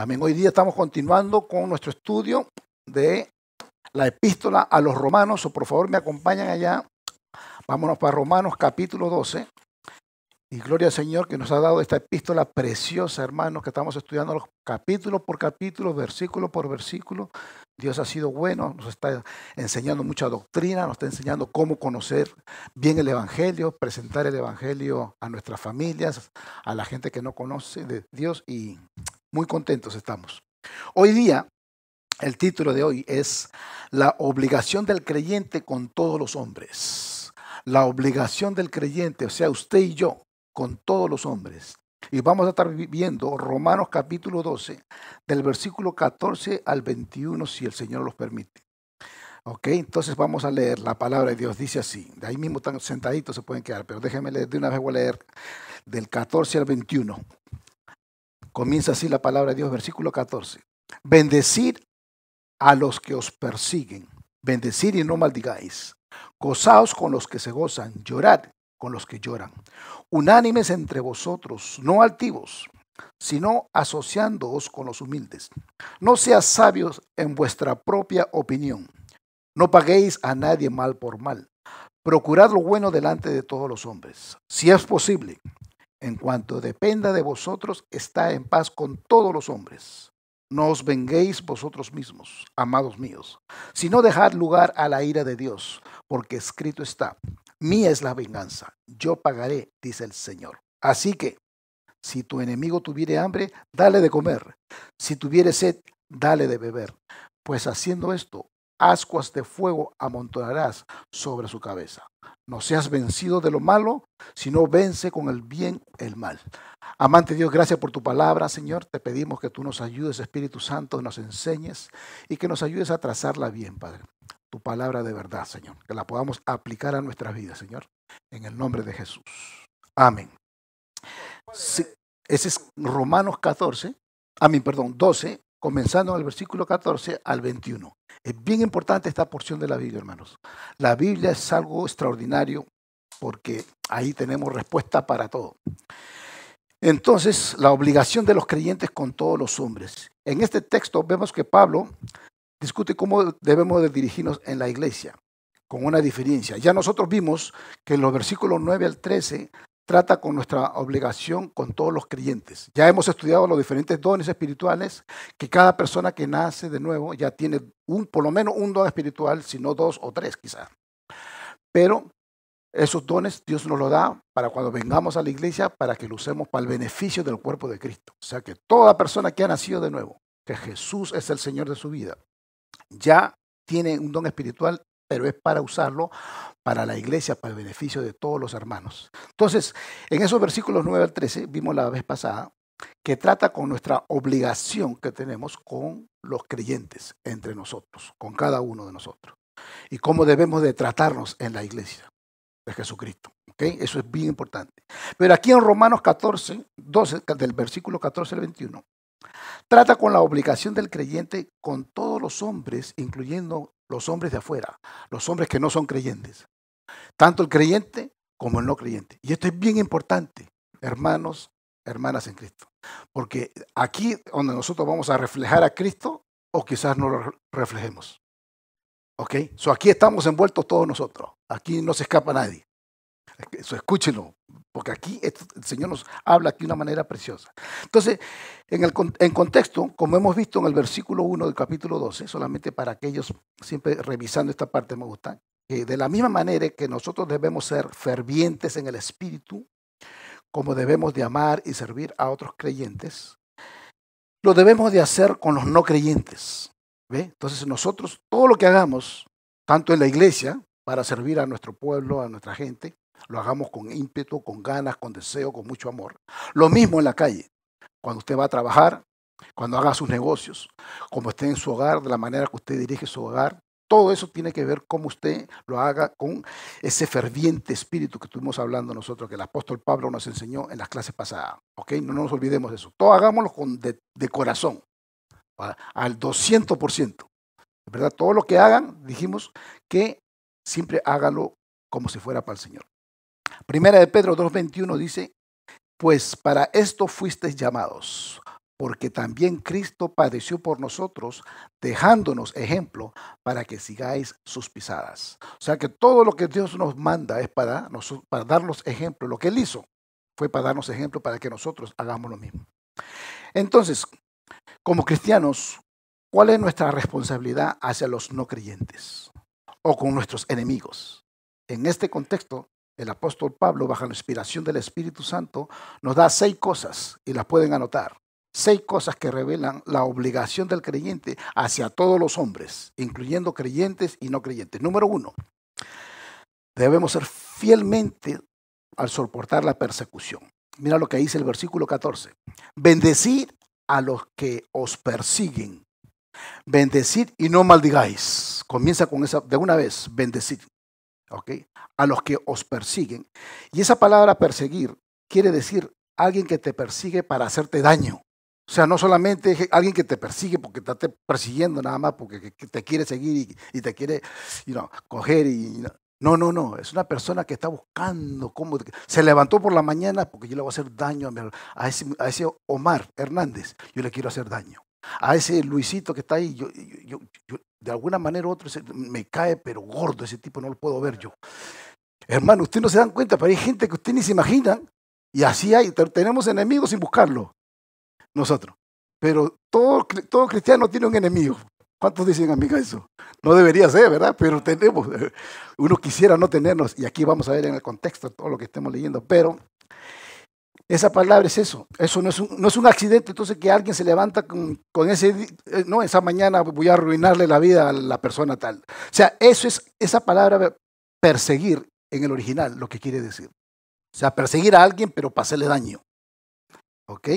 Amén. Hoy día estamos continuando con nuestro estudio de la epístola a los romanos. O por favor, me acompañan allá. Vámonos para Romanos capítulo 12. Y gloria al Señor que nos ha dado esta epístola preciosa, hermanos, que estamos estudiando capítulo por capítulo, versículo por versículo. Dios ha sido bueno, nos está enseñando mucha doctrina, nos está enseñando cómo conocer bien el Evangelio, presentar el Evangelio a nuestras familias, a la gente que no conoce de Dios y muy contentos estamos. Hoy día, el título de hoy es La obligación del creyente con todos los hombres. La obligación del creyente, o sea, usted y yo, con todos los hombres. Y vamos a estar viendo Romanos capítulo 12, del versículo 14 al 21, si el Señor los permite. Ok, entonces vamos a leer la palabra de Dios. Dice así, de ahí mismo están sentaditos, se pueden quedar, pero déjenme leer, de una vez voy a leer del 14 al 21. Comienza así la palabra de Dios, versículo 14. Bendecid a los que os persiguen. Bendecid y no maldigáis. Gozaos con los que se gozan. Llorad con los que lloran. Unánimes entre vosotros, no altivos, sino asociándoos con los humildes. No seas sabios en vuestra propia opinión. No paguéis a nadie mal por mal. Procurad lo bueno delante de todos los hombres. Si es posible, en cuanto dependa de vosotros, está en paz con todos los hombres. No os venguéis vosotros mismos, amados míos, sino dejad lugar a la ira de Dios, porque escrito está, mía es la venganza, yo pagaré, dice el Señor. Así que, si tu enemigo tuviere hambre, dale de comer. Si tuviere sed, dale de beber. Pues haciendo esto, ascuas de fuego amontonarás sobre su cabeza. No seas vencido de lo malo, sino vence con el bien el mal. Amante Dios, gracias por tu palabra, Señor. Te pedimos que tú nos ayudes, Espíritu Santo, nos enseñes y que nos ayudes a trazarla bien, Padre. Tu palabra de verdad, Señor. Que la podamos aplicar a nuestras vidas, Señor. En el nombre de Jesús. Amén. ese es Romanos 14. A mí, perdón, 12, comenzando al versículo 14 al 21. Es bien importante esta porción de la Biblia, hermanos. La Biblia es algo extraordinario porque ahí tenemos respuesta para todo. Entonces, la obligación de los creyentes con todos los hombres. En este texto vemos que Pablo discute cómo debemos dirigirnos en la iglesia, con una diferencia. Ya nosotros vimos que en los versículos 9 al 13 trata con nuestra obligación con todos los creyentes. Ya hemos estudiado los diferentes dones espirituales, que cada persona que nace de nuevo ya tiene un, por lo menos un don espiritual, si no dos o tres quizás. Pero esos dones Dios nos los da para cuando vengamos a la iglesia, para que lo usemos para el beneficio del cuerpo de Cristo. O sea que toda persona que ha nacido de nuevo, que Jesús es el Señor de su vida, ya tiene un don espiritual pero es para usarlo para la iglesia, para el beneficio de todos los hermanos. Entonces, en esos versículos 9 al 13, vimos la vez pasada, que trata con nuestra obligación que tenemos con los creyentes entre nosotros, con cada uno de nosotros, y cómo debemos de tratarnos en la iglesia de Jesucristo. ¿okay? Eso es bien importante. Pero aquí en Romanos 14, 12, del versículo 14 al 21, trata con la obligación del creyente con todos los hombres, incluyendo los hombres de afuera, los hombres que no son creyentes, tanto el creyente como el no creyente. Y esto es bien importante, hermanos, hermanas en Cristo, porque aquí donde nosotros vamos a reflejar a Cristo o quizás no lo reflejemos. ¿Ok? aquí estamos envueltos todos nosotros, aquí no se escapa nadie. Eso escúchenlo, porque aquí el Señor nos habla aquí de una manera preciosa. Entonces, en, el, contexto, como hemos visto en el versículo 1 del capítulo 12, solamente para aquellos siempre revisando esta parte me gusta, que de la misma manera que nosotros debemos ser fervientes en el espíritu, como debemos de amar y servir a otros creyentes, lo debemos de hacer con los no creyentes. ¿ve? Entonces nosotros todo lo que hagamos, tanto en la iglesia, para servir a nuestro pueblo, a nuestra gente, lo hagamos con ímpetu, con ganas, con deseo, con mucho amor. Lo mismo en la calle. Cuando usted va a trabajar, cuando haga sus negocios, como esté en su hogar, de la manera que usted dirige su hogar, todo eso tiene que ver cómo usted lo haga con ese ferviente espíritu que estuvimos hablando nosotros, que el apóstol Pablo nos enseñó en las clases pasadas. ¿ok? No nos olvidemos de eso. Todo hagámoslo con de, corazón, al 200%. ¿verdad? Todo lo que hagan, dijimos que siempre hágalo como si fuera para el Señor. Primera de Pedro 2.21 dice, pues para esto fuisteis llamados, porque también Cristo padeció por nosotros, dejándonos ejemplo para que sigáis sus pisadas. O sea que todo lo que Dios nos manda es para, para darnos ejemplo. Lo que Él hizo fue para darnos ejemplo para que nosotros hagamos lo mismo. Entonces, como cristianos, ¿cuál es nuestra responsabilidad hacia los no creyentes o con nuestros enemigos? En este contexto, el apóstol Pablo, bajo la inspiración del Espíritu Santo, nos da seis cosas y las pueden anotar. Seis cosas que revelan la obligación del creyente hacia todos los hombres, incluyendo creyentes y no creyentes. Número uno, debemos ser fielmente al soportar la persecución. Mira lo que dice el versículo 14. Bendecid a los que os persiguen. Bendecid y no maldigáis. Comienza con esa de una vez, bendecid. A los que os persiguen. Y esa palabra perseguir quiere decir alguien que te persigue para hacerte daño. O sea, no solamente alguien que te persigue porque te está persiguiendo nada más, porque te quiere seguir y, te quiere you coger. Y, no, no, no. Es una persona que está buscando cómo. Se levantó por la mañana porque yo le voy a hacer daño a, a ese Omar Hernández. Yo le quiero hacer daño a ese Luisito que está ahí, yo, yo, de alguna manera u otra me cae, pero gordo, ese tipo no lo puedo ver yo. Hermano, ustedes no se dan cuenta, pero hay gente que ustedes ni se imaginan, y así hay, tenemos enemigos sin buscarlo, nosotros. Pero todo, todo cristiano tiene un enemigo. ¿Cuántos dicen, amiga, eso? No debería ser, ¿verdad? Pero tenemos. Eh, uno quisiera no tenernos, y aquí vamos a ver en el contexto todo lo que estemos leyendo, pero esa palabra es eso. Eso no es un, no accidente. Entonces que alguien se levanta con, ese, eh, no, esa mañana voy a arruinarle la vida a la persona tal. O sea, eso es esa palabra perseguir en el original, lo que quiere decir. O sea, perseguir a alguien, pero para daño. ¿Ok?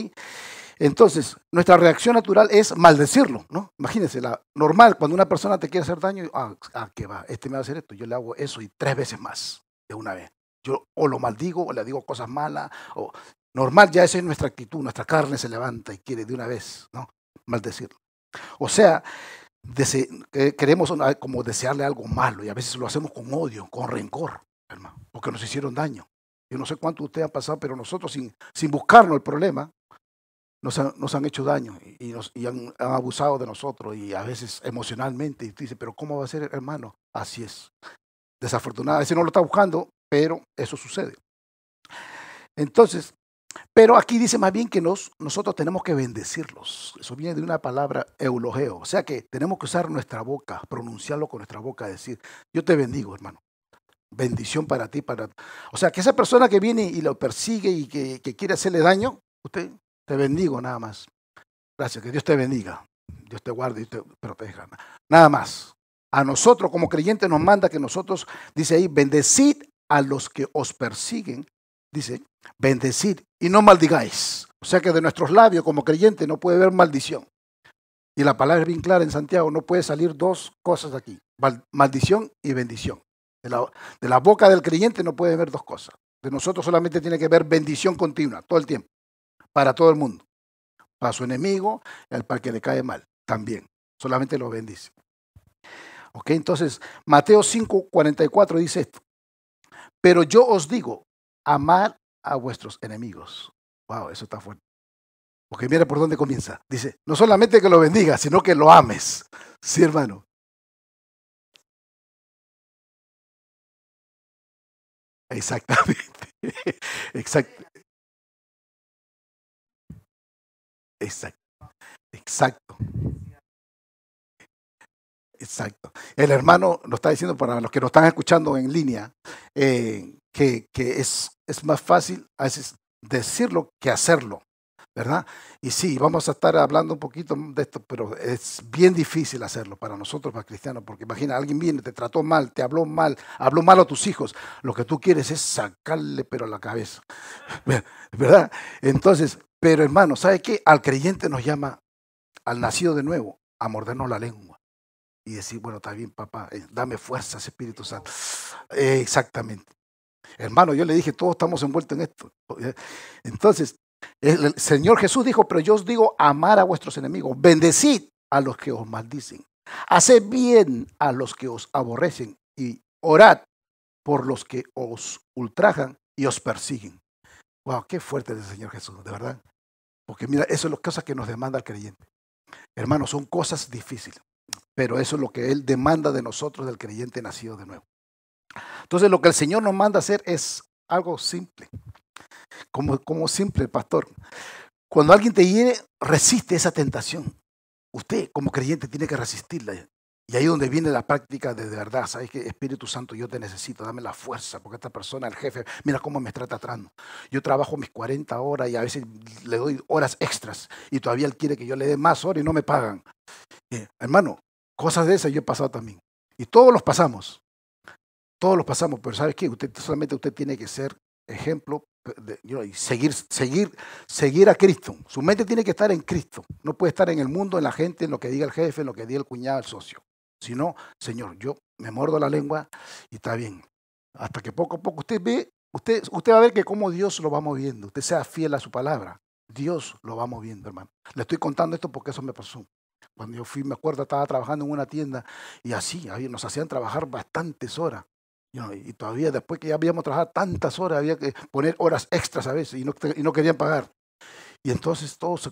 Entonces, nuestra reacción natural es maldecirlo, ¿no? Imagínense, la normal, cuando una persona te quiere hacer daño, ah, ah, va, este me va a hacer esto, yo le hago eso y tres veces más de una vez. Yo o lo maldigo, o le digo cosas malas, o normal ya esa es nuestra actitud, nuestra carne se levanta y quiere de una vez, ¿no? Maldecirlo. O sea, eh, queremos como desearle algo malo y a veces lo hacemos con odio, con rencor, hermano, porque nos hicieron daño. Yo no sé cuánto usted ha pasado, pero nosotros sin, sin buscarnos el problema, nos han, hecho daño y, nos, han, abusado de nosotros y a veces emocionalmente. Y dice, pero ¿cómo va a ser, hermano? Así es. Desafortunada. a no lo está buscando, pero eso sucede. Entonces, pero aquí dice más bien que nos, nosotros tenemos que bendecirlos. Eso viene de una palabra eulogeo. O sea que tenemos que usar nuestra boca, pronunciarlo con nuestra boca, decir, yo te bendigo, hermano. Bendición para ti, para... O sea que esa persona que viene y lo persigue y que, que quiere hacerle daño, usted, te bendigo nada más. Gracias, que Dios te bendiga. Dios te guarde y te proteja. Nada más. A nosotros como creyentes nos manda que nosotros, dice ahí, bendecid a los que os persiguen Dice, bendecid y no maldigáis. O sea que de nuestros labios como creyente no puede haber maldición. Y la palabra es bien clara en Santiago, no puede salir dos cosas aquí, maldición y bendición. De la, boca del creyente no puede haber dos cosas. De nosotros solamente tiene que haber bendición continua, todo el tiempo, para todo el mundo. Para su enemigo, al para que le cae mal, también. Solamente lo bendice. Ok, entonces Mateo 5, 44 dice esto. Pero yo os digo amar a vuestros enemigos. Wow, eso está fuerte. Porque mira por dónde comienza. Dice, no solamente que lo bendiga, sino que lo ames. Sí, hermano. Exactamente. Exacto. Exacto. Exacto. Exacto. El hermano lo está diciendo para los que nos están escuchando en línea, eh, que, es, es más fácil a veces decirlo que hacerlo. ¿verdad? Y sí, vamos a estar hablando un poquito de esto, pero es bien difícil hacerlo para nosotros, para cristianos, porque imagina, alguien viene, te trató mal, te habló mal, habló mal a tus hijos. Lo que tú quieres es sacarle pero a la cabeza, ¿verdad? Entonces, pero hermano, ¿sabe qué? Al creyente nos llama, al nacido de nuevo, a mordernos la lengua y decir, bueno, está bien, papá, eh, dame fuerzas, Espíritu Santo. Eh, exactamente. Hermano, yo le dije, todos estamos envueltos en esto. Eh, entonces, el Señor Jesús dijo, pero yo os digo, amar a vuestros enemigos, bendecid a los que os maldicen, haced bien a los que os aborrecen y orad por los que os ultrajan y os persiguen. Wow, qué fuerte es el Señor Jesús, de verdad. Porque mira, eso es lo cosas que nos demanda el creyente. Hermanos, son cosas difíciles. Pero eso es lo que Él demanda de nosotros, del creyente nacido de nuevo. Entonces lo que el Señor nos manda hacer es algo simple. Como, como simple, pastor. Cuando alguien te viene, resiste esa tentación. Usted como creyente tiene que resistirla. Y ahí es donde viene la práctica de, verdad. Sabes que Espíritu Santo, yo te necesito, dame la fuerza, porque esta persona, el jefe, mira cómo me está tratando. Yo trabajo mis 40 horas y a veces le doy horas extras y todavía él quiere que yo le dé más horas y no me pagan. Eh, hermano, Cosas de esas yo he pasado también. Y todos los pasamos. Todos los pasamos, pero ¿sabes qué? Usted, solamente usted tiene que ser ejemplo de, y seguir, seguir, seguir a Cristo. Su mente tiene que estar en Cristo. No puede estar en el mundo, en la gente, en lo que diga el jefe, en lo que diga el cuñado, el socio. Si no, Señor, yo me mordo la lengua y está bien. Hasta que poco a poco usted ve, usted, usted va a ver que como Dios lo va moviendo. Usted sea fiel a su palabra. Dios lo va moviendo, hermano. Le estoy contando esto porque eso me pasó. Cuando yo fui, me acuerdo, estaba trabajando en una tienda y así, nos hacían trabajar bastantes horas. Y todavía después que ya habíamos trabajado tantas horas, había que poner horas extras a veces y no, querían pagar. Y entonces todos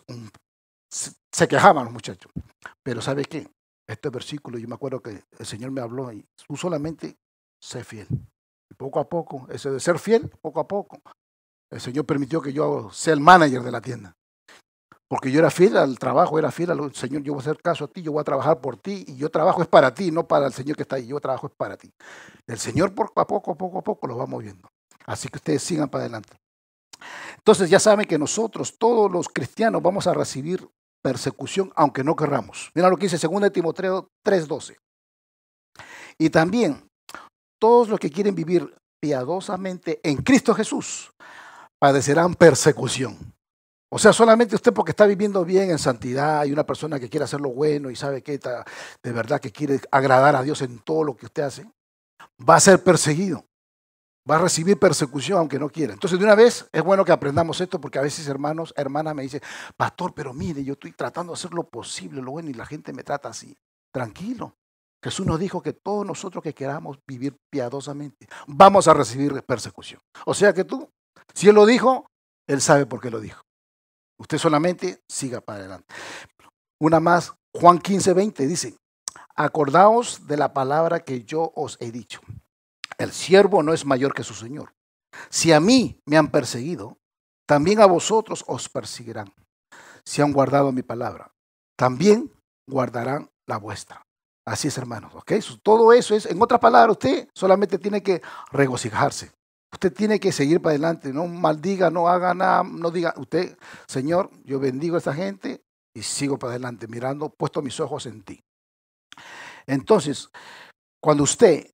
se, quejaban los muchachos. Pero ¿sabe qué? Este versículo, yo me acuerdo que el Señor me habló y tú solamente sé fiel. Y poco a poco, ese de ser fiel, poco a poco, el Señor permitió que yo sea el manager de la tienda. Porque yo era fiel al trabajo, era fiel al Señor, yo voy a hacer caso a ti, yo voy a trabajar por ti, y yo trabajo es para ti, no para el Señor que está ahí, yo trabajo es para ti. El Señor poco a poco, poco a poco lo va moviendo. Así que ustedes sigan para adelante. Entonces ya saben que nosotros, todos los cristianos, vamos a recibir persecución aunque no querramos. Mira lo que dice 2 Timoteo 3:12. Y también todos los que quieren vivir piadosamente en Cristo Jesús padecerán persecución. O sea, solamente usted porque está viviendo bien en santidad y una persona que quiere hacer lo bueno y sabe que de verdad que quiere agradar a Dios en todo lo que usted hace, va a ser perseguido, va a recibir persecución aunque no quiera. Entonces, de una vez es bueno que aprendamos esto porque a veces hermanos, hermanas me dicen, pastor, pero mire, yo estoy tratando de hacer lo posible, lo bueno, y la gente me trata así. Tranquilo. Jesús nos dijo que todos nosotros que queramos vivir piadosamente vamos a recibir persecución. O sea que tú, si Él lo dijo, Él sabe por qué lo dijo. Usted solamente siga para adelante. Una más, Juan 15, 20 dice, acordaos de la palabra que yo os he dicho. El siervo no es mayor que su Señor. Si a mí me han perseguido, también a vosotros os perseguirán. Si han guardado mi palabra, también guardarán la vuestra. Así es, hermanos. Okay. Todo eso es, en otras palabras, usted solamente tiene que regocijarse. Usted tiene que seguir para adelante, no maldiga, no haga nada, no diga, usted, Señor, yo bendigo a esta gente y sigo para adelante, mirando, puesto mis ojos en ti. Entonces, cuando usted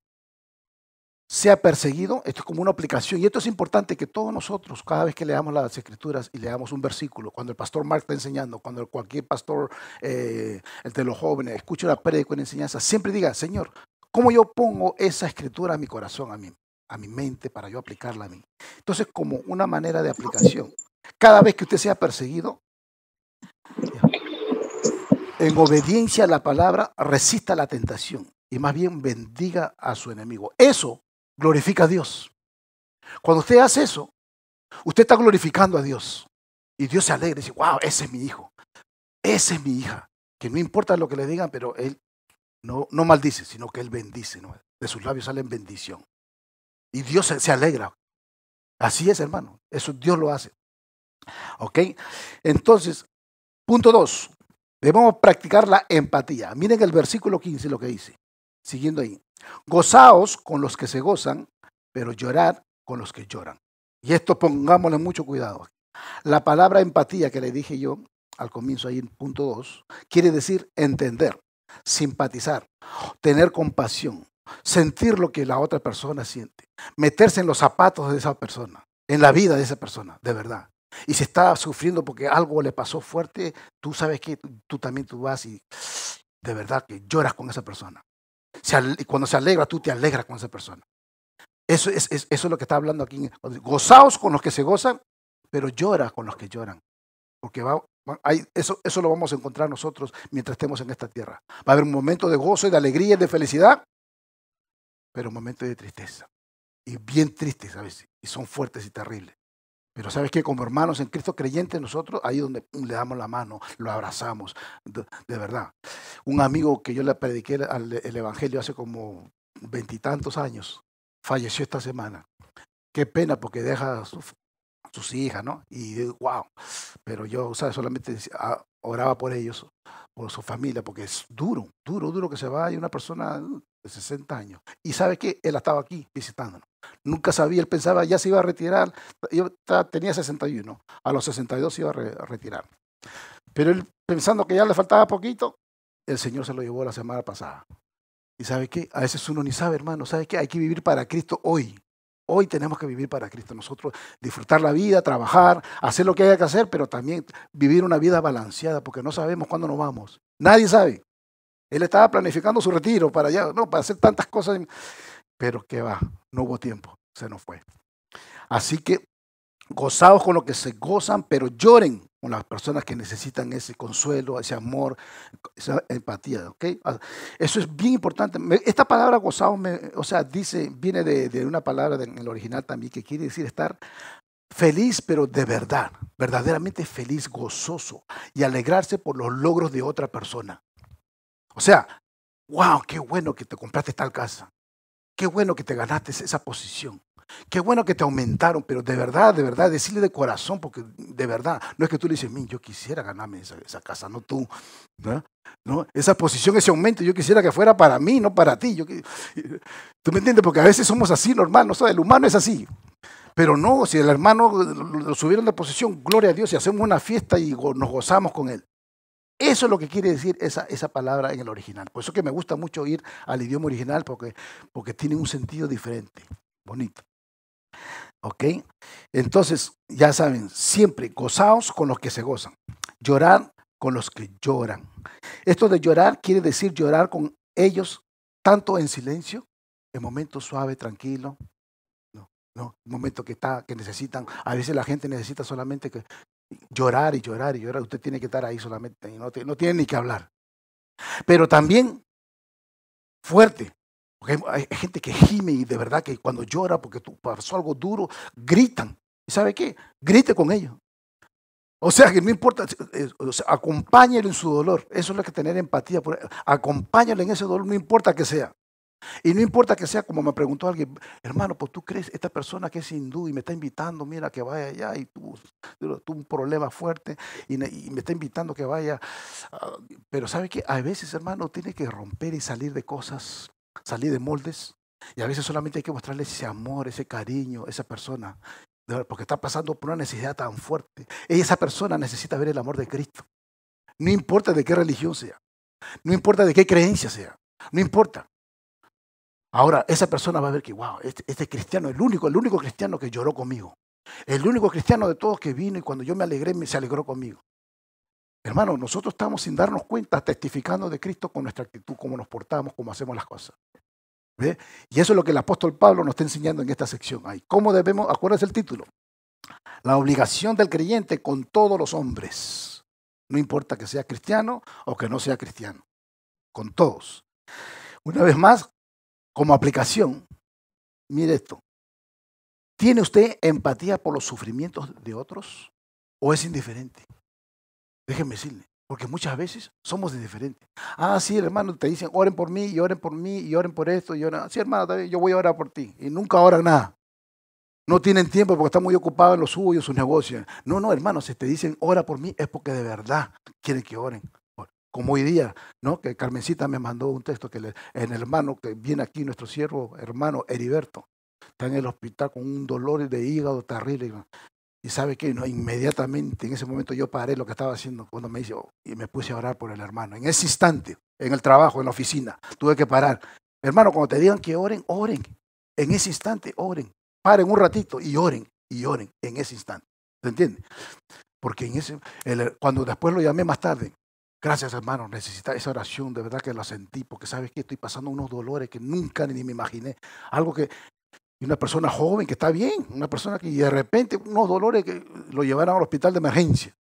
sea perseguido, esto es como una aplicación, y esto es importante que todos nosotros, cada vez que leamos las escrituras y leamos un versículo, cuando el pastor Mark está enseñando, cuando cualquier pastor, eh, el de los jóvenes, escucha la prédica en enseñanza, siempre diga, Señor, ¿cómo yo pongo esa escritura a mi corazón a mí? a mi mente para yo aplicarla a mí. Entonces, como una manera de aplicación, cada vez que usted sea perseguido, en obediencia a la palabra, resista la tentación y más bien bendiga a su enemigo. Eso glorifica a Dios. Cuando usted hace eso, usted está glorificando a Dios. Y Dios se alegra y dice, wow, ese es mi hijo, esa es mi hija. Que no importa lo que le digan, pero él no, no maldice, sino que él bendice. De sus labios salen bendición. Y Dios se alegra. Así es, hermano. Eso Dios lo hace. ¿Ok? Entonces, punto dos. Debemos practicar la empatía. Miren el versículo 15 lo que dice. Siguiendo ahí. Gozaos con los que se gozan, pero llorar con los que lloran. Y esto pongámosle mucho cuidado. La palabra empatía que le dije yo al comienzo ahí en punto 2 quiere decir entender, simpatizar, tener compasión, sentir lo que la otra persona siente, meterse en los zapatos de esa persona, en la vida de esa persona, de verdad. Y si está sufriendo porque algo le pasó fuerte, tú sabes que tú también tú vas y de verdad que lloras con esa persona. y cuando se alegra, tú te alegras con esa persona. Eso es, eso es lo que está hablando aquí. Gozaos con los que se gozan, pero llora con los que lloran. Porque va, eso, eso lo vamos a encontrar nosotros mientras estemos en esta tierra. Va a haber un momento de gozo y de alegría y de felicidad, pero momentos de tristeza. Y bien tristes a veces, y son fuertes y terribles. Pero sabes que como hermanos en Cristo creyentes, nosotros ahí donde le damos la mano, lo abrazamos, de, verdad. Un amigo que yo le prediqué el, Evangelio hace como veintitantos años, falleció esta semana. Qué pena porque deja a sus hijas, ¿no? Y wow, eh, pero yo, ¿sabes? solamente ah, oraba por ellos, por su familia, porque es duro, duro, duro que se vaya una persona de 60 años. Y sabe qué? él estaba aquí visitándonos. Nunca sabía, él pensaba ya se iba a retirar. Yo tenía 61, a los 62 se iba a, retirar. Pero él pensando que ya le faltaba poquito, el Señor se lo llevó la semana pasada. Y sabe qué, a veces uno ni sabe, hermano, sabe qué? hay que vivir para Cristo hoy. Hoy tenemos que vivir para Cristo. Nosotros disfrutar la vida, trabajar, hacer lo que haya que hacer, pero también vivir una vida balanceada, porque no sabemos cuándo nos vamos. Nadie sabe. Él estaba planificando su retiro para allá, no, para hacer tantas cosas, pero que va, no hubo tiempo, se nos fue. Así que gozados con lo que se gozan, pero lloren con las personas que necesitan ese consuelo, ese amor, esa empatía. Ah, eso es bien importante. Esta palabra gozado, o sea, dice, viene de, una palabra en el original también que quiere decir estar feliz, pero de verdad, verdaderamente feliz, gozoso y alegrarse por los logros de otra persona. O sea, wow, qué bueno que te compraste tal casa. Qué bueno que te ganaste esa posición. Qué bueno que te aumentaron, pero de verdad, de verdad, decirle de corazón, porque de verdad, no es que tú le dices, yo quisiera ganarme esa, casa, no tú. ¿no? Esa posición, ese aumento, yo quisiera que fuera para mí, no para ti. ¿Tú me entiendes? Porque a veces somos así, normal, ¿no? O el humano es así. Pero no, si el hermano lo subieron de posición, gloria a Dios, y hacemos una fiesta y nos gozamos con él. Eso es lo que quiere decir esa, esa, palabra en el original. Por eso que me gusta mucho ir al idioma original porque, porque tiene un sentido diferente, bonito. ¿Ok? Entonces, ya saben, siempre gozaos con los que se gozan, llorar con los que lloran. Esto de llorar quiere decir llorar con ellos, tanto en silencio, en momentos suave, tranquilo, no, no, momento que, está, que necesitan, a veces la gente necesita solamente que llorar y llorar y llorar, usted tiene que estar ahí solamente, y no tiene ni que hablar. Pero también fuerte, porque hay, gente que gime y de verdad que cuando llora porque pasó algo duro, gritan. ¿Y sabe qué? Grite con ellos. O sea, que no importa, eh, eh, o en su dolor. Eso es lo que tener empatía. Por, en ese dolor, no importa que sea. Y no importa que sea como me preguntó alguien, hermano, pues tú crees, esta persona que es hindú y me está invitando, mira, que vaya allá y tú, un problema fuerte y, y, me está invitando que vaya. Pero ¿sabe qué? A veces, hermano, tiene que romper y salir de cosas salir de moldes. Y a veces solamente hay que mostrarle ese amor, ese cariño, esa persona, porque está pasando por una necesidad tan fuerte. Y esa persona necesita ver el amor de Cristo. No importa de qué religión sea, no importa de qué creencia sea, no importa. Ahora, esa persona va a ver que, wow, este, este cristiano, el único, el único cristiano que lloró conmigo. El único cristiano de todos que vino y cuando yo me alegré, me se alegró conmigo. Hermano, nosotros estamos sin darnos cuenta testificando de Cristo con nuestra actitud, cómo nos portamos, cómo hacemos las cosas. Y eso es lo que el apóstol Pablo nos está enseñando en esta sección. ¿Cómo debemos, acuérdense el título? La obligación del creyente con todos los hombres. No importa que sea cristiano o que no sea cristiano. Con todos. Una vez más, como aplicación, mire esto. ¿Tiene usted empatía por los sufrimientos de otros o es indiferente? Déjenme decirle, porque muchas veces somos de Ah, sí, hermano, te dicen, oren por mí, y oren por mí, y oren por esto, y oren. Sí, hermano, yo voy a orar por ti. Y nunca oran nada. No tienen tiempo porque están muy ocupados en los suyos, sus negocios. No, no, hermano, si te dicen, ora por mí, es porque de verdad quieren que oren como hoy día, ¿no? Que Carmencita me mandó un texto que le, el hermano que viene aquí, nuestro siervo hermano Heriberto, está en el hospital con un dolor de hígado terrible. Y sabe que no, inmediatamente en ese momento yo paré lo que estaba haciendo cuando me hizo oh", y me puse a orar por el hermano. En ese instante, en el trabajo, en la oficina, tuve que parar. Hermano, cuando te digan que oren, oren. En ese instante, oren. Paren un ratito y oren, y oren en ese instante. ¿Se entiende? Porque en ese, cuando después lo llamé más tarde, gracias hermano, necesita esa oración, de verdad que la sentí, porque sabes que estoy pasando unos dolores que nunca ni me imaginé. Algo que y una persona joven que está bien, una persona que de repente unos dolores que lo llevaron al hospital de emergencia.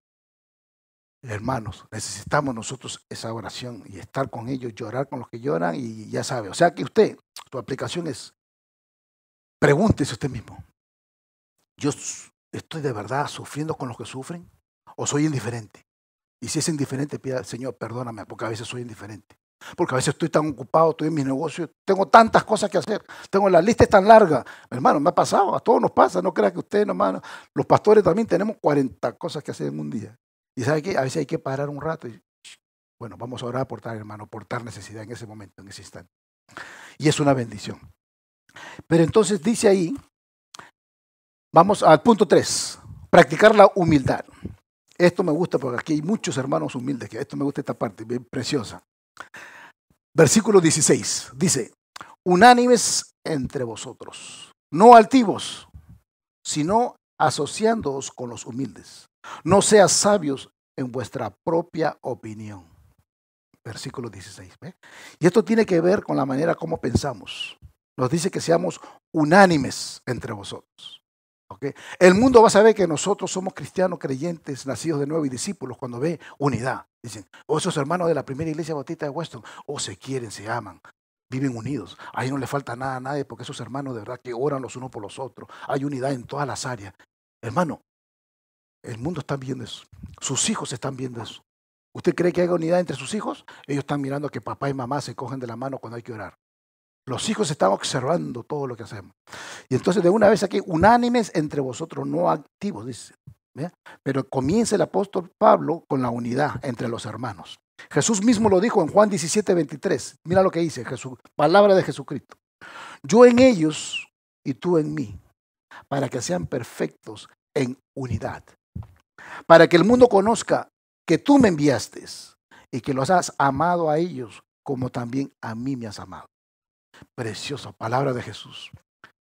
Hermanos, necesitamos nosotros esa oración y estar con ellos, llorar con los que lloran y ya sabe. O sea que usted, su aplicación es, pregúntese usted mismo, ¿yo estoy de verdad sufriendo con los que sufren o soy indiferente? Y si es indiferente, pida, Señor, perdóname, porque a veces soy indiferente. Porque a veces estoy tan ocupado, estoy en mis negocios, tengo tantas cosas que hacer, tengo la lista tan larga. Hermano, me ha pasado, a todos nos pasa, no creas que ustedes hermano. los pastores también tenemos 40 cosas que hacer en un día. Y sabe que a veces hay que parar un rato y, bueno, vamos a orar por tal, hermano, por tal necesidad en ese momento, en ese instante. Y es una bendición. Pero entonces dice ahí, vamos al punto 3, practicar la humildad. Esto me gusta porque aquí hay muchos hermanos humildes, que esto me gusta esta parte, bien preciosa. Versículo 16 dice, unánimes entre vosotros, no altivos, sino asociándoos con los humildes. No seas sabios en vuestra propia opinión. Versículo 16. Y esto tiene que ver con la manera como pensamos. Nos dice que seamos unánimes entre vosotros. El mundo va a saber que nosotros somos cristianos, creyentes, nacidos de nuevo y discípulos cuando ve unidad. Dicen, o oh, esos hermanos de la primera iglesia bautista de Weston, o oh, se quieren, se aman, viven unidos. Ahí no le falta nada a nadie porque esos hermanos de verdad que oran los unos por los otros. Hay unidad en todas las áreas. Hermano, el mundo está viendo eso. Sus hijos están viendo eso. ¿Usted cree que hay unidad entre sus hijos? Ellos están mirando que papá y mamá se cogen de la mano cuando hay que orar. Los hijos están observando todo lo que hacemos. Y entonces de una vez aquí, unánimes entre vosotros, no activos, dice. Pero comienza el apóstol Pablo con la unidad entre los hermanos. Jesús mismo lo dijo en Juan 17, 23. Mira lo que dice Jesús, palabra de Jesucristo. Yo en ellos y tú en mí, para que sean perfectos en unidad. Para que el mundo conozca que tú me enviaste y que los has amado a ellos como también a mí me has amado. Preciosa palabra de Jesús.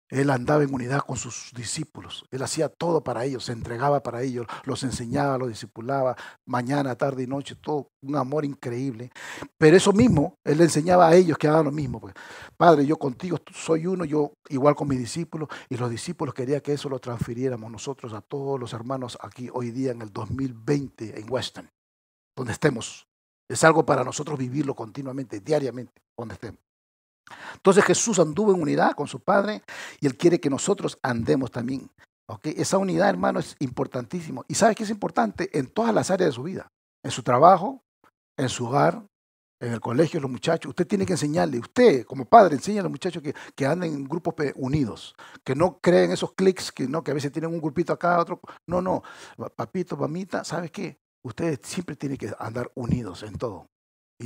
Él andaba en unidad con sus discípulos. Él hacía todo para ellos, se entregaba para ellos, los enseñaba, los discipulaba, mañana, tarde y noche, todo un amor increíble. Pero eso mismo, Él le enseñaba a ellos que hagan lo mismo. Pues. Padre, yo contigo soy uno, yo igual con mis discípulos, y los discípulos quería que eso lo transfiriéramos nosotros a todos los hermanos aquí hoy día en el 2020 en Western, donde estemos. Es algo para nosotros vivirlo continuamente, diariamente, donde estemos. Entonces Jesús anduvo en unidad con su Padre y Él quiere que nosotros andemos también. Esa unidad, hermano, es importantísimo. ¿Y sabes qué es importante? En todas las áreas de su vida. En su trabajo, en su hogar, en el colegio, los muchachos. Usted tiene que enseñarle, usted como padre, enseña a los muchachos que, anden en grupos unidos, que no creen esos clics, que, no, que a veces tienen un grupito acá, otro. No, no. Papito, mamita, ¿sabes qué? Ustedes siempre tienen que andar unidos en todo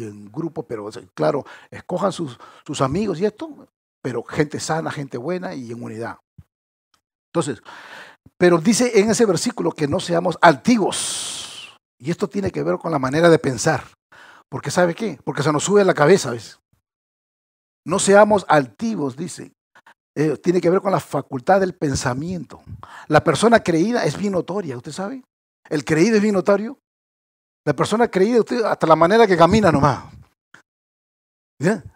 en grupo, pero claro, escojan sus, amigos y esto, pero gente sana, gente buena y en unidad. Entonces, pero dice en ese versículo que no seamos altivos. Y esto tiene que ver con la manera de pensar. Porque ¿sabe qué? Porque se nos sube la cabeza, ¿ves? No seamos altivos, dice. Eh, tiene que ver con la facultad del pensamiento. La persona creída es bien notoria, ¿usted sabe? El creído es bien notorio. La persona creída, usted, hasta la manera que camina nomás.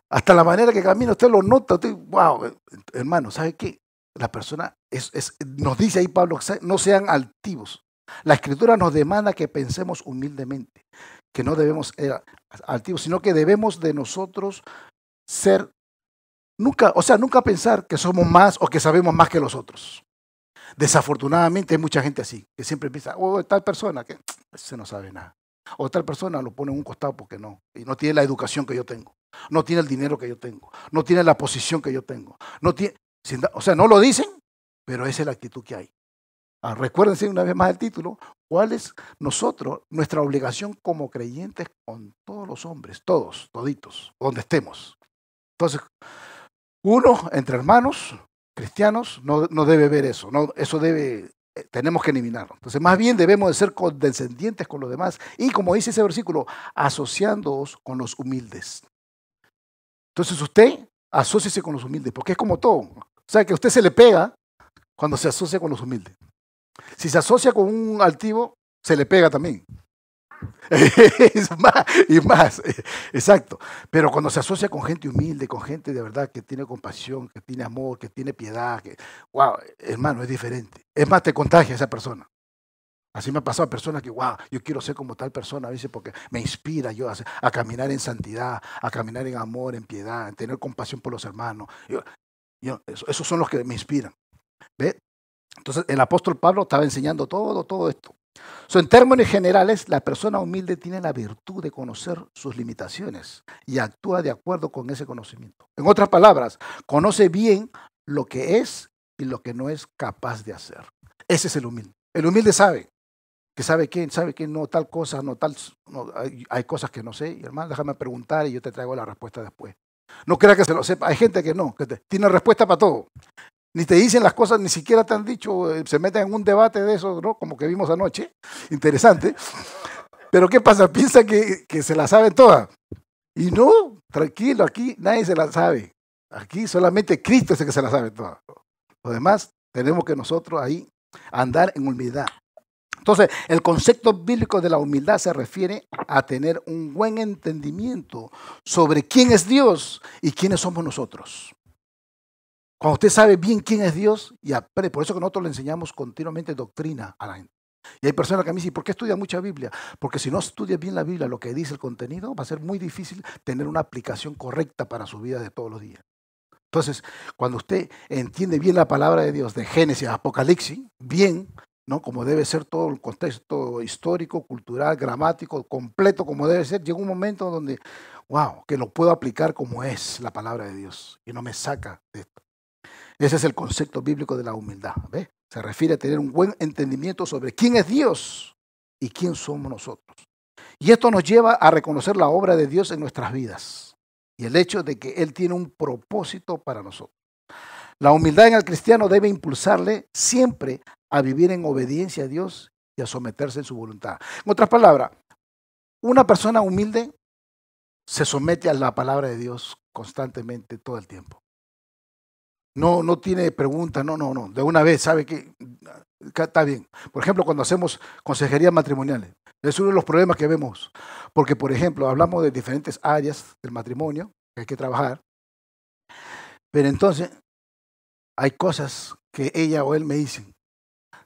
Hasta la manera que camina, usted lo nota. Usted, wow, hermano, ¿sabe qué? La persona, es, nos dice ahí Pablo, no sean altivos. La escritura nos demanda que pensemos humildemente, que no debemos ser altivos, sino que debemos de nosotros ser, nunca, o sea, nunca pensar que somos más o que sabemos más que los otros. Desafortunadamente hay mucha gente así, que siempre piensa, oh, tal persona que se no sabe nada. Otra persona lo pone en un costado porque no. Y no tiene la educación que yo tengo. No tiene el dinero que yo tengo. No tiene la posición que yo tengo. No tiene, o sea, no lo dicen, pero esa es la actitud que hay. Ah, recuérdense una vez más el título, cuál es nosotros, nuestra obligación como creyentes con todos los hombres, todos, toditos, donde estemos. Entonces, uno entre hermanos cristianos no, no debe ver eso, no, eso debe eh, tenemos que eliminarlo. Entonces, más bien debemos de ser condescendientes con los demás y, como dice ese versículo, asociándoos con los humildes. Entonces, usted asóciese con los humildes, porque es como todo. O sea, que a usted se le pega cuando se asocia con los humildes. Si se asocia con un altivo, se le pega también. es más, y más, eh, exacto. Pero cuando se asocia con gente humilde, con gente de verdad que tiene compasión, que tiene amor, que tiene piedad, que, wow, hermano, es diferente. Es más, te contagia esa persona. Así me ha pasado a personas que, wow, yo quiero ser como tal persona a veces porque me inspira yo a, caminar en santidad, a caminar en amor, en piedad, en tener compasión por los hermanos. Yo, esos son los que me inspiran. ¿Ve? Entonces el apóstol Pablo estaba enseñando todo, todo esto en términos generales, la persona humilde tiene la virtud de conocer sus limitaciones y actúa de acuerdo con ese conocimiento. En otras palabras, conoce bien lo que es y lo que no es capaz de hacer. Ese es el humilde. El humilde sabe que sabe quién, sabe quién? no tal cosa, no tal, hay, cosas que no sé. Y hermano, déjame preguntar y yo te traigo la respuesta después. No crea que se lo sepa. Hay gente que no, que tiene respuesta para todo ni te dicen las cosas, ni siquiera te han dicho, eh, se meten en un debate de eso, ¿no? Como que vimos anoche, interesante. Pero ¿qué pasa? Piensa que, que se la saben todas. Y no, tranquilo, aquí nadie se la sabe. Aquí solamente Cristo es el que se la sabe todas. Lo demás, tenemos que nosotros ahí andar en humildad. Entonces, el concepto bíblico de la humildad se refiere a tener un buen entendimiento sobre quién es Dios y quiénes somos nosotros. Cuando usted sabe bien quién es Dios y aprende, por eso que nosotros le enseñamos continuamente doctrina a la gente. Y hay personas que me mí dicen, ¿por qué estudia mucha Biblia? Porque si no estudia bien la Biblia, lo que dice el contenido, va a ser muy difícil tener una aplicación correcta para su vida de todos los días. Entonces, cuando usted entiende bien la palabra de Dios de Génesis a Apocalipsis, bien, ¿no? como debe ser todo el contexto histórico, cultural, gramático, completo como debe ser, llega un momento donde, wow, que lo puedo aplicar como es la palabra de Dios y no me saca de, ese es el concepto bíblico de la humildad. Se refiere a tener un buen entendimiento sobre quién es Dios y quién somos nosotros. Y esto nos lleva a reconocer la obra de Dios en nuestras vidas y el hecho de que Él tiene un propósito para nosotros. La humildad en el cristiano debe impulsarle siempre a vivir en obediencia a Dios y a someterse en su voluntad. En otras palabras, una persona humilde se somete a la palabra de Dios constantemente todo el tiempo. No, no tiene pregunta, no, no, no. De una vez, sabe que está bien. Por ejemplo, cuando hacemos consejerías matrimoniales, es uno de los problemas que vemos. Porque, por ejemplo, hablamos de diferentes áreas del matrimonio que hay que trabajar. Pero entonces, hay cosas que ella o él me dicen.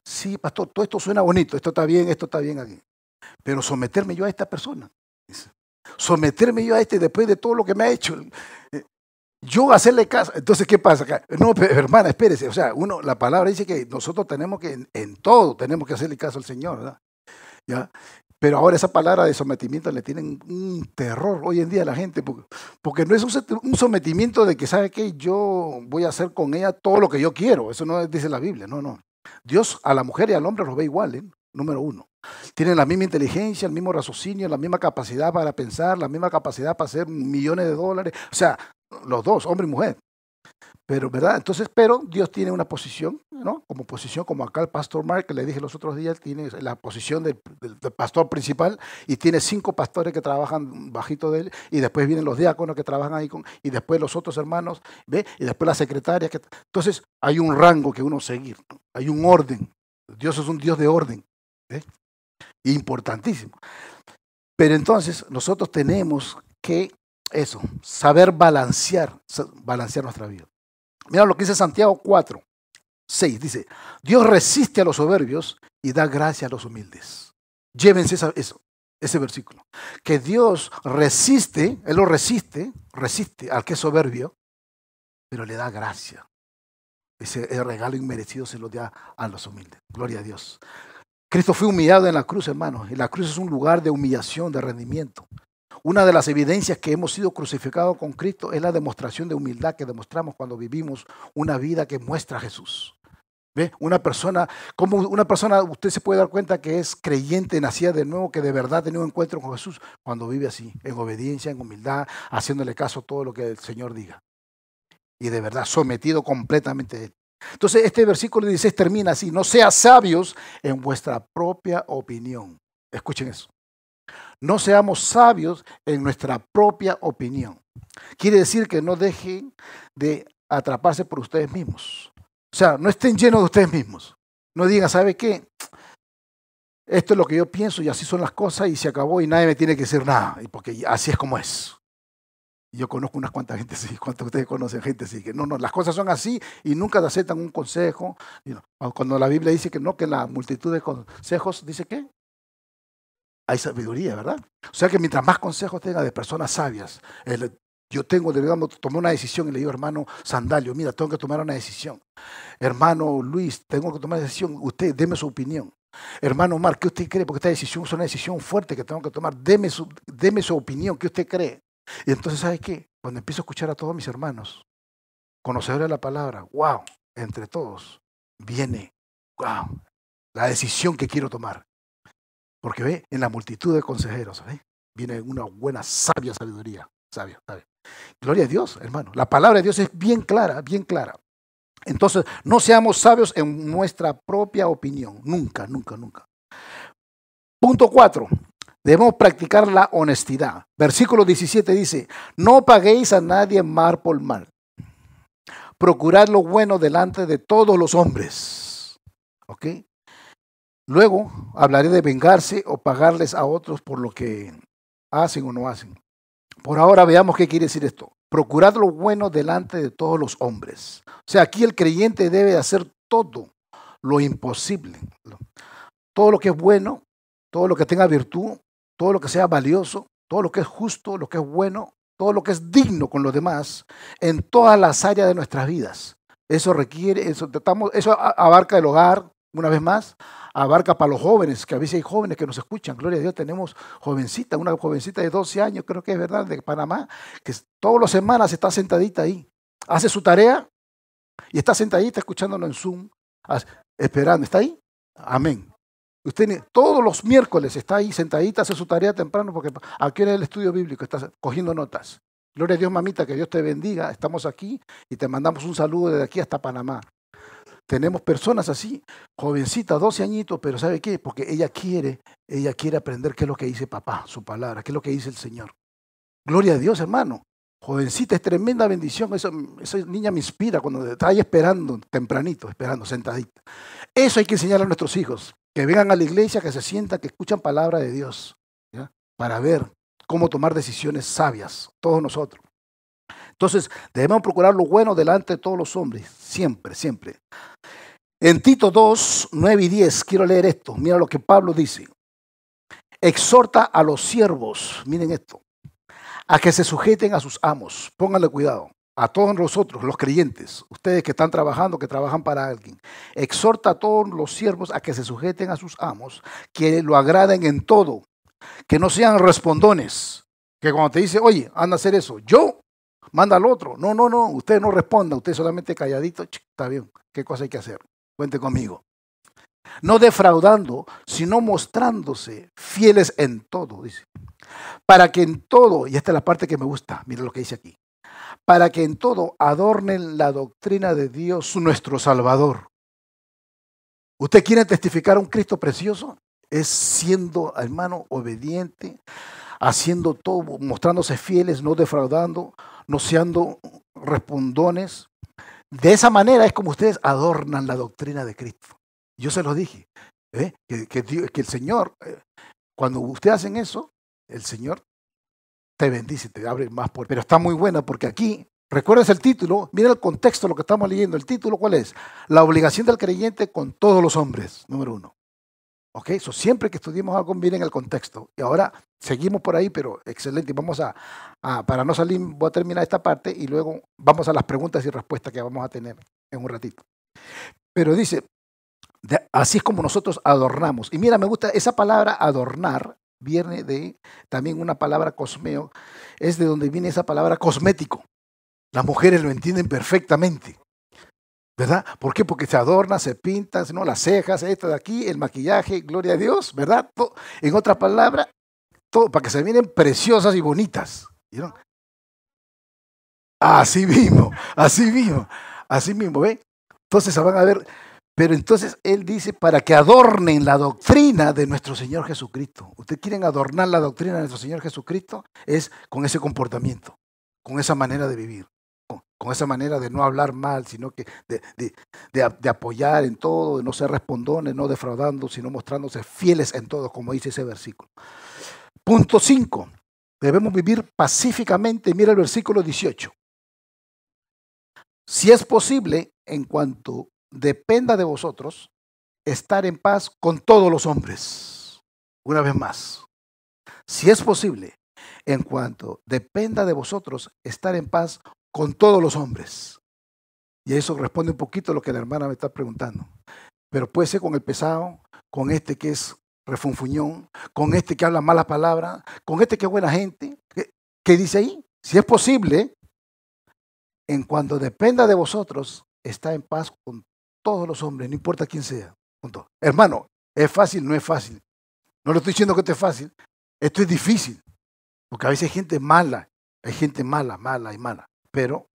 Sí, pastor, todo esto suena bonito, esto está bien, esto está bien aquí. Pero someterme yo a esta persona. Someterme yo a este después de todo lo que me ha hecho. Eh, yo hacerle caso. Entonces, ¿qué pasa acá? No, hermana, espérese. O sea, uno, la palabra dice que nosotros tenemos que, en, todo, tenemos que hacerle caso al Señor, ¿Ya? Pero ahora esa palabra de sometimiento le tienen un terror hoy en día a la gente, porque, no es un sometimiento de que, ¿sabe que Yo voy a hacer con ella todo lo que yo quiero. Eso no dice la Biblia, no, no. Dios a la mujer y al hombre los ve igual, ¿eh? número uno. Tienen la misma inteligencia, el mismo raciocinio, la misma capacidad para pensar, la misma capacidad para hacer millones de dólares. O sea, los dos, hombre y mujer. Pero, ¿verdad? Entonces, pero Dios tiene una posición, ¿no? Como posición, como acá el pastor Mark, que le dije los otros días, tiene la posición del, pastor principal y tiene cinco pastores que trabajan bajito de él y después vienen los diáconos que trabajan ahí con, y después los otros hermanos, ¿ve? Y después las secretarias. Que, entonces, hay un rango que uno seguir, hay un orden. Dios es un Dios de orden, Importantísimo. Pero entonces, nosotros tenemos que eso, saber balancear, balancear nuestra vida. Mira lo que dice Santiago 4, 6. Dice, Dios resiste a los soberbios y da gracia a los humildes. Llévense eso, ese versículo. Que Dios resiste, Él lo resiste, resiste al que es soberbio, pero le da gracia. Ese regalo inmerecido se lo da a los humildes. Gloria a Dios. Cristo fue humillado en la cruz, hermanos. Y la cruz es un lugar de humillación, de rendimiento. Una de las evidencias que hemos sido crucificados con Cristo es la demostración de humildad que demostramos cuando vivimos una vida que muestra a Jesús. ¿Ve? Una persona, como una persona, usted se puede dar cuenta que es creyente, nacida de nuevo, que de verdad ha tenido un encuentro con Jesús cuando vive así, en obediencia, en humildad, haciéndole caso a todo lo que el Señor diga. Y de verdad, sometido completamente a Él. Entonces, este versículo 16 termina así: No seas sabios en vuestra propia opinión. Escuchen eso. No seamos sabios en nuestra propia opinión. Quiere decir que no dejen de atraparse por ustedes mismos. O sea, no estén llenos de ustedes mismos. No digan, ¿sabe qué? Esto es lo que yo pienso y así son las cosas y se acabó y nadie me tiene que decir nada, porque así es como es. Yo conozco unas cuantas gente así, cuántas ustedes conocen gente así, que no, no, las cosas son así y nunca aceptan un consejo. Cuando la Biblia dice que no, que la multitud de consejos, dice qué? hay sabiduría, ¿verdad? O sea que mientras más consejos tenga de personas sabias, yo tengo, digamos, tomé una decisión y le digo, hermano Sandalio, mira, tengo que tomar una decisión. Hermano Luis, tengo que tomar una decisión. Usted, deme su opinión. Hermano Omar, ¿qué usted cree? Porque esta decisión es una decisión fuerte que tengo que tomar. Deme su, deme su opinión, ¿qué usted cree? Y entonces, ¿sabes qué? Cuando empiezo a escuchar a todos mis hermanos, conocedores de la palabra, wow, entre todos, viene, wow, la decisión que quiero tomar. Porque ve, en la multitud de consejeros, ¿ve? ¿eh? viene una buena, sabia sabiduría. Sabia, sabia. Gloria a Dios, hermano. La palabra de Dios es bien clara, bien clara. Entonces, no seamos sabios en nuestra propia opinión. Nunca, nunca, nunca. Punto cuatro. Debemos practicar la honestidad. Versículo 17 dice, no paguéis a nadie mal por mal. Procurad lo bueno delante de todos los hombres. ¿Ok? Luego hablaré de vengarse o pagarles a otros por lo que hacen o no hacen. Por ahora veamos qué quiere decir esto. Procurad lo bueno delante de todos los hombres. O sea, aquí el creyente debe hacer todo lo imposible. Todo lo que es bueno, todo lo que tenga virtud, todo lo que sea valioso, todo lo que es justo, lo que es bueno, todo lo que es digno con los demás, en todas las áreas de nuestras vidas. Eso requiere, eso, eso abarca el hogar, una vez más, abarca para los jóvenes, que a veces hay jóvenes que nos escuchan, gloria a Dios, tenemos jovencita, una jovencita de 12 años, creo que es verdad, de Panamá, que todas las semanas está sentadita ahí, hace su tarea y está sentadita escuchándonos en Zoom, esperando, ¿está ahí? Amén. Usted todos los miércoles está ahí sentadita, hace su tarea temprano, porque aquí en el estudio bíblico está cogiendo notas. Gloria a Dios, mamita, que Dios te bendiga. Estamos aquí y te mandamos un saludo desde aquí hasta Panamá. Tenemos personas así, jovencita, 12 añitos, pero ¿sabe qué? Porque ella quiere, ella quiere aprender qué es lo que dice papá, su palabra, qué es lo que dice el Señor. Gloria a Dios, hermano. Jovencita, es tremenda bendición. esa niña me inspira cuando está ahí esperando, tempranito, esperando, sentadita. Eso hay que enseñar a nuestros hijos, que vengan a la iglesia, que se sientan, que escuchan palabra de Dios, para ver cómo tomar decisiones sabias, todos nosotros. Entonces, debemos procurar lo bueno delante de todos los hombres, siempre, siempre. En Tito 2, 9 y 10, quiero leer esto. Mira lo que Pablo dice. Exhorta a los siervos, miren esto, a que se sujeten a sus amos. Pónganle cuidado. A todos nosotros, los creyentes, ustedes que están trabajando, que trabajan para alguien. Exhorta a todos los siervos a que se sujeten a sus amos, que lo agraden en todo, que no sean respondones. Que cuando te dice, oye, anda a hacer eso, yo manda al otro. No, no, no, usted no respondan. usted solamente calladito, está bien, ¿qué cosa hay que hacer? Cuente conmigo. No defraudando, sino mostrándose fieles en todo, dice. Para que en todo, y esta es la parte que me gusta, mira lo que dice aquí. Para que en todo adornen la doctrina de Dios, nuestro Salvador. ¿Usted quiere testificar a un Cristo precioso? Es siendo, hermano, obediente, haciendo todo, mostrándose fieles, no defraudando, no siendo respondones, de esa manera es como ustedes adornan la doctrina de Cristo. Yo se lo dije, ¿eh? que, el Señor, eh, cuando ustedes hacen eso, el Señor te bendice, te abre más puertas. Pero está muy buena porque aquí, recuerdas el título, mira el contexto de lo que estamos leyendo. ¿El título cuál es? La obligación del creyente con todos los hombres, número uno. ¿Ok? So, siempre que estudiemos algo, miren el contexto. Y ahora seguimos por ahí, pero excelente. Vamos a, para no salir, voy a terminar esta parte y luego vamos a las preguntas y respuestas que vamos a tener en un ratito. Pero dice, así es como nosotros adornamos. Y mira, me gusta esa palabra adornar, viene de también una palabra cosmeo, es de donde viene esa palabra cosmético. Las mujeres lo entienden perfectamente. ¿Verdad? ¿Por qué? Porque se adorna, se pinta, ¿no? las cejas, esto de aquí, el maquillaje, gloria a Dios, ¿verdad? En otras palabras para que se miren preciosas y bonitas. ¿Vieron? Así mismo, así mismo, así mismo, ¿ve? Entonces se van a ver, pero entonces él dice para que adornen la doctrina de nuestro Señor Jesucristo. ¿Ustedes quieren adornar la doctrina de nuestro Señor Jesucristo? Es con ese comportamiento, con esa manera de vivir, con, esa manera de no hablar mal, sino que de, apoyar en todo, de no ser respondones, no defraudando, sino mostrándose fieles en todo, como dice ese versículo. Punto 5. Debemos vivir pacíficamente. Mira el versículo 18. Si es posible, en cuanto dependa de vosotros, estar en paz con todos los hombres. Una vez más. Si es posible, en cuanto dependa de vosotros, estar en paz con todos los hombres. Y eso responde un poquito a lo que la hermana me está preguntando. Pero puede ser con el pesado, con este que es refunfuñón, con este que habla malas palabras, con este que es buena gente. ¿Qué, dice ahí? Si es posible, en cuanto dependa de vosotros, está en paz con todos los hombres, no importa quién sea. Hermano, ¿es fácil? No es fácil. No le estoy diciendo que esto es fácil. Esto es difícil. Porque a veces hay gente mala. Hay gente mala, mala y mala. Pero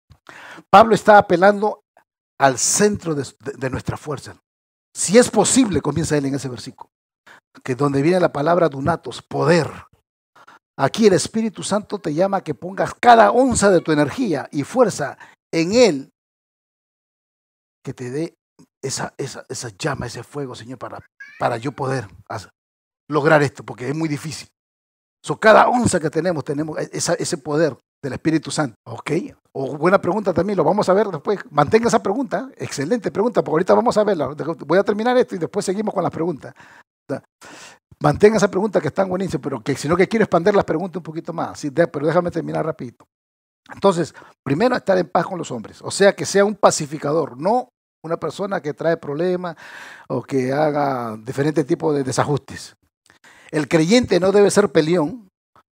Pablo está apelando al centro de nuestra fuerza. Si es posible, comienza él en ese versículo que donde viene la palabra dunatos, poder. Aquí el Espíritu Santo te llama que pongas cada onza de tu energía y fuerza en Él, que te dé esa, esa, esa llama, ese fuego, Señor, para, para yo poder lograr esto, porque es muy difícil. So, cada onza que tenemos, tenemos e, esa, ese poder del Espíritu Santo. ¿Ok? O buena pregunta también, lo vamos a ver después. Mantenga esa pregunta, excelente pregunta, porque ahorita vamos a verla. Voy a terminar esto y después seguimos con las preguntas. Mantenga esa pregunta que está buenísima, pero que no que quiero expandir las preguntas un poquito más, pero déjame terminar rapidito. Entonces, primero estar en paz con los hombres, o sea, que sea un pacificador, no una persona que trae problemas o que haga diferentes tipos de desajustes. El creyente no debe ser peleón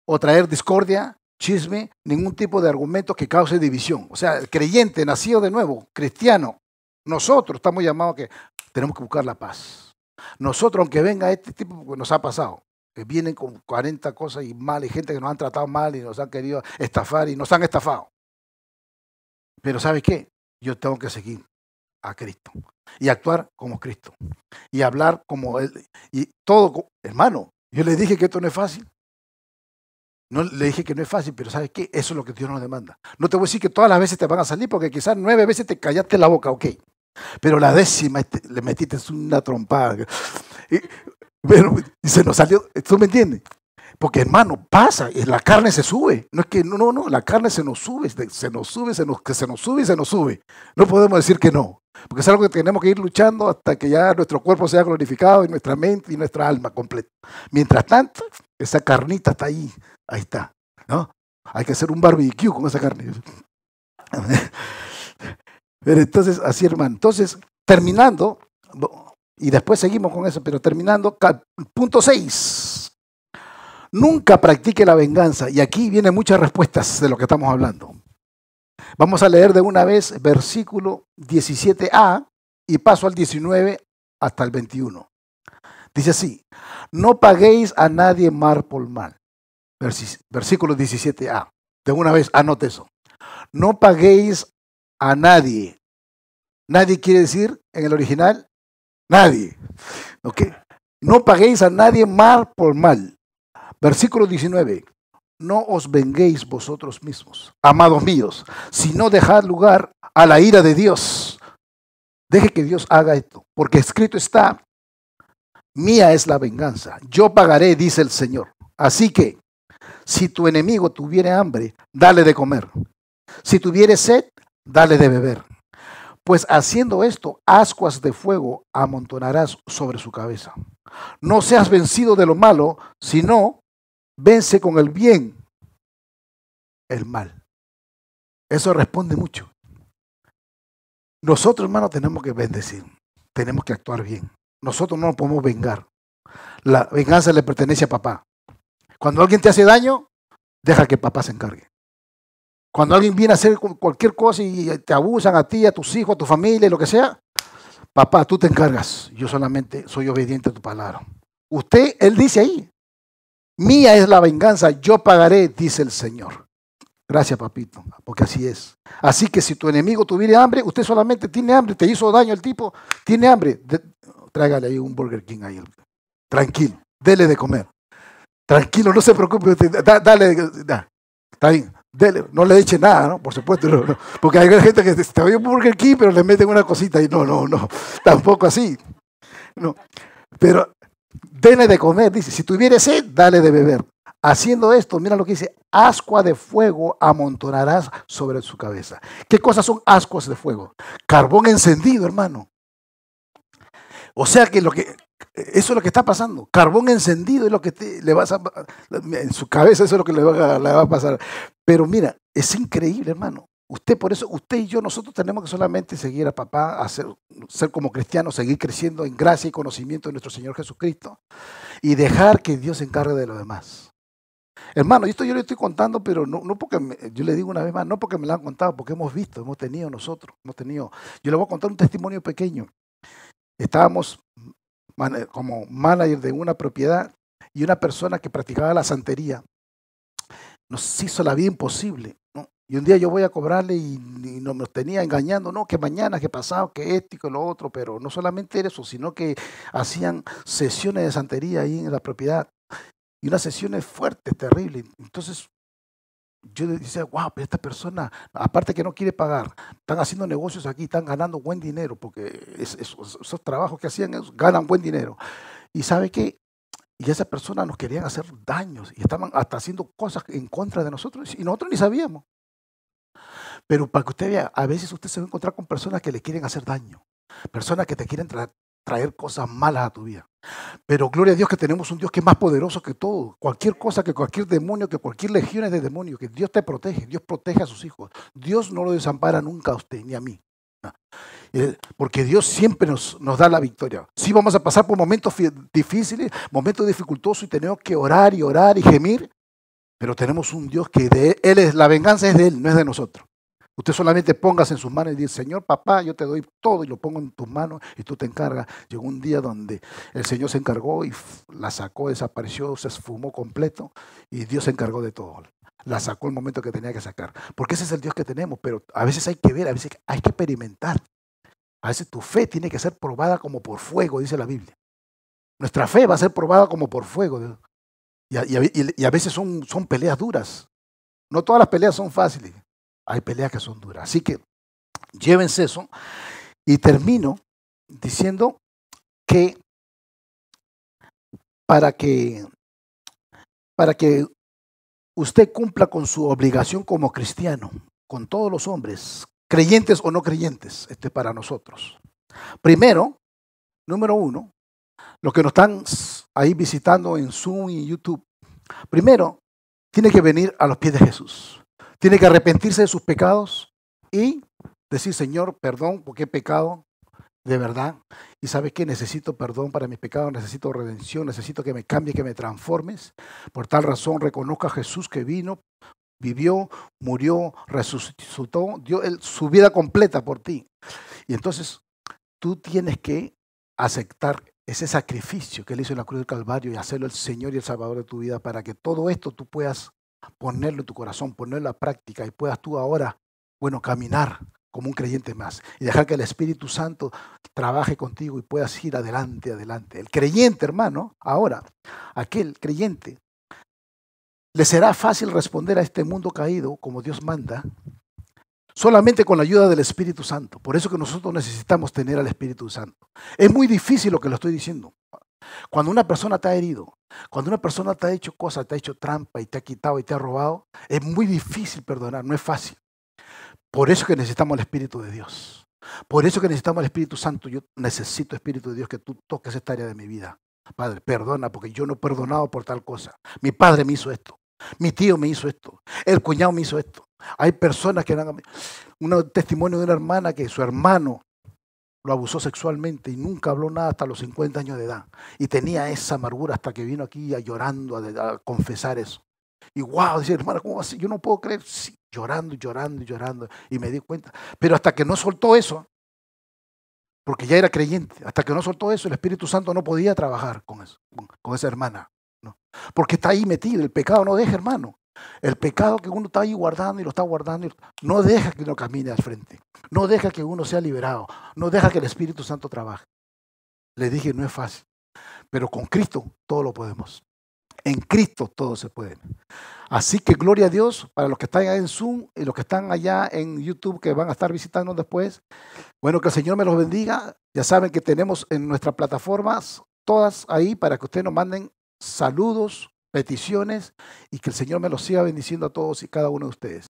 o traer discordia, chisme, ningún tipo de argumento que cause división. O sea, el creyente nacido de nuevo, cristiano, nosotros estamos llamados a que tenemos que buscar la paz nosotros, aunque venga este tipo, porque nos ha pasado, que vienen con 40 cosas y mal, y gente que nos han tratado mal y nos han querido estafar y nos han estafado. Pero ¿sabes qué? Yo tengo que seguir a Cristo y actuar como Cristo y hablar como Él. Y todo, hermano, yo le dije que esto no es fácil. No le dije que no es fácil, pero ¿sabes qué? Eso es lo que Dios nos demanda. No te voy a decir que todas las veces te van a salir, porque quizás nueve veces te callaste la boca, ok. Pero la décima este, le metiste una trompada. Y, se nos salió, ¿tú me entiendes? Porque hermano, pasa, y la carne se sube. No es que, no, no, no, la carne se nos sube, se nos sube, se nos, que se nos sube y se nos sube. No podemos decir que no. Porque es algo que tenemos que ir luchando hasta que ya nuestro cuerpo sea glorificado y nuestra mente y nuestra alma completa. Mientras tanto, esa carnita está ahí, ahí está. ¿no? Hay que hacer un barbecue con esa carne entonces, así hermano. Entonces, terminando, y después seguimos con eso, pero terminando, punto 6. Nunca practique la venganza. Y aquí vienen muchas respuestas de lo que estamos hablando. Vamos a leer de una vez versículo 17a y paso al 19 hasta el 21. Dice así, no paguéis a nadie mal por mal. Versículo 17a. De una vez, anote eso. No paguéis a nadie. Nadie quiere decir en el original nadie. Ok. No paguéis a nadie mal por mal. Versículo 19. No os venguéis vosotros mismos, amados míos, sino dejad lugar a la ira de Dios. Deje que Dios haga esto, porque escrito está, mía es la venganza, yo pagaré, dice el Señor. Así que, si tu enemigo tuviere hambre, dale de comer. Si tuviere sed, dale de beber. Pues haciendo esto, ascuas de fuego amontonarás sobre su cabeza. No seas vencido de lo malo, sino vence con el bien el mal. Eso responde mucho. Nosotros, hermanos, tenemos que bendecir, tenemos que actuar bien. Nosotros no nos podemos vengar. La venganza le pertenece a papá. Cuando alguien te hace daño, deja que papá se encargue. Cuando alguien viene a hacer cualquier cosa y te abusan a ti, a tus hijos, a tu familia, lo que sea, papá, tú te encargas. Yo solamente soy obediente a tu palabra. Usted, él dice ahí, mía es la venganza, yo pagaré, dice el Señor. Gracias, papito, porque así es. Así que si tu enemigo tuviera hambre, usted solamente tiene hambre, te hizo daño el tipo, tiene hambre. tráigale ahí un Burger King ahí. Tranquilo, dele de comer. Tranquilo, no se preocupe, dale, está bien no le eche nada, ¿no? Por supuesto, porque hay gente que te oye a Burger King, pero le meten una cosita y no, no, no, tampoco así. No. Pero denle de comer, dice, si tuvieres sed, dale de beber. Haciendo esto, mira lo que dice, ascua de fuego amontonarás sobre su cabeza. ¿Qué cosas son ascuas de fuego? Carbón encendido, hermano. O sea que lo que eso es lo que está pasando. Carbón encendido es lo que le vas a... En su cabeza eso es lo que le va, a, pasar. Pero mira, es increíble, hermano. Usted, por eso, usted y yo, nosotros tenemos que solamente seguir a papá, ser, como cristianos, seguir creciendo en gracia y conocimiento de nuestro Señor Jesucristo y dejar que Dios se encargue de lo demás. Hermano, esto yo le estoy contando, pero no, porque, yo le digo una vez más, no porque me lo han contado, porque hemos visto, hemos tenido nosotros, hemos tenido. Yo le voy a contar un testimonio pequeño. Estábamos como manager de una propiedad y una persona que practicaba la santería. Nos hizo la vida imposible. Y un día yo voy a cobrarle y, nos, tenía engañando, no, que mañana, que pasado, que esto y que lo otro, pero no solamente eso, sino que hacían sesiones de santería ahí en la propiedad. Y unas sesiones fuertes, terribles. Entonces yo decía, wow, pero esta persona, aparte que no quiere pagar, están haciendo negocios aquí, están ganando buen dinero, porque esos, trabajos que hacían ganan buen dinero. Y sabe qué? Y esa persona nos querían hacer daños y estaban hasta haciendo cosas en contra de nosotros y nosotros ni sabíamos. Pero para que usted vea, a veces usted se va a encontrar con personas que le quieren hacer daño, personas que te quieren tratar, traer cosas malas a tu vida. Pero gloria a Dios que tenemos un Dios que es más poderoso que todo. Cualquier cosa, que cualquier demonio, que cualquier legión es de demonios, que Dios te protege, Dios protege a sus hijos. Dios no lo desampara nunca a usted ni a mí. Ah, eh, porque Dios siempre nos, da la victoria. Sí vamos a pasar por momentos difíciles, momentos dificultosos y tenemos que orar y orar y gemir, pero tenemos un Dios que de Él es, la venganza es de Él, no es de nosotros. Usted solamente pongas en sus manos y dice, Señor, papá, yo te doy todo y lo pongo en tus manos y tú te encargas. Llegó un día donde el Señor se encargó y la sacó, desapareció, se esfumó completo y Dios se encargó de todo. La sacó el momento que tenía que sacar. Porque ese es el Dios que tenemos, pero a veces hay que ver, a veces hay que experimentar. A veces tu fe tiene que ser probada como por fuego, dice la Biblia. Nuestra fe va a ser probada como por fuego. Y a, y a veces son, son peleas duras. No todas las peleas son fáciles. Hay peleas que son duras. Así que llévense eso. Y termino diciendo que para que para que usted cumpla con su obligación como cristiano, con todos los hombres, creyentes o no creyentes, este para nosotros. Primero, número uno, los que nos están ahí visitando en Zoom y YouTube, primero tiene que venir a los pies de Jesús. Tiene que arrepentirse de sus pecados y decir, Señor, perdón, porque he pecado de verdad. Y sabes que necesito perdón para mis pecados, necesito redención, necesito que me cambie, que me transformes. Por tal razón, reconozca a Jesús que vino, vivió, murió, resucitó, dio su vida completa por ti. Y entonces tú tienes que aceptar ese sacrificio que él hizo en la cruz del Calvario y hacerlo el Señor y el Salvador de tu vida para que todo esto tú puedas ponerlo en tu corazón, ponerlo la práctica y puedas tú ahora, bueno, caminar como un creyente más y dejar que el Espíritu Santo trabaje contigo y puedas ir adelante, adelante. El creyente, hermano, ahora, aquel creyente, le será fácil responder a este mundo caído como Dios manda, solamente con la ayuda del Espíritu Santo. Por eso que nosotros necesitamos tener al Espíritu Santo. Es muy difícil lo que lo estoy diciendo. Cuando una persona te ha herido, cuando una persona te ha hecho cosas, te ha hecho trampa y te ha quitado y te ha robado, es muy difícil perdonar, no es fácil. Por eso que necesitamos el Espíritu de Dios. Por eso que necesitamos el Espíritu Santo. Yo necesito, el Espíritu de Dios, que tú toques esta área de mi vida. Padre, perdona porque yo no he perdonado por tal cosa. Mi padre me hizo esto. Mi tío me hizo esto. El cuñado me hizo esto. Hay personas que... Un testimonio de una hermana que su hermano lo abusó sexualmente y nunca habló nada hasta los 50 años de edad. Y tenía esa amargura hasta que vino aquí a llorando a, confesar eso. Y wow, dice, hermana, ¿cómo así? Yo no puedo creer. Sí, llorando, llorando, llorando. Y me di cuenta. Pero hasta que no soltó eso, porque ya era creyente, hasta que no soltó eso, el Espíritu Santo no podía trabajar con, eso, esa hermana. ¿no? Porque está ahí metido, el pecado no deja, hermano. El pecado que uno está ahí guardando y lo está guardando, no deja que uno camine al frente, no deja que uno sea liberado, no deja que el Espíritu Santo trabaje. Le dije, no es fácil, pero con Cristo todo lo podemos. En Cristo todo se puede. Así que gloria a Dios para los que están en Zoom y los que están allá en YouTube que van a estar visitándonos después. Bueno, que el Señor me los bendiga. Ya saben que tenemos en nuestras plataformas todas ahí para que ustedes nos manden saludos, peticiones y que el Señor me los siga bendiciendo a todos y cada uno de ustedes.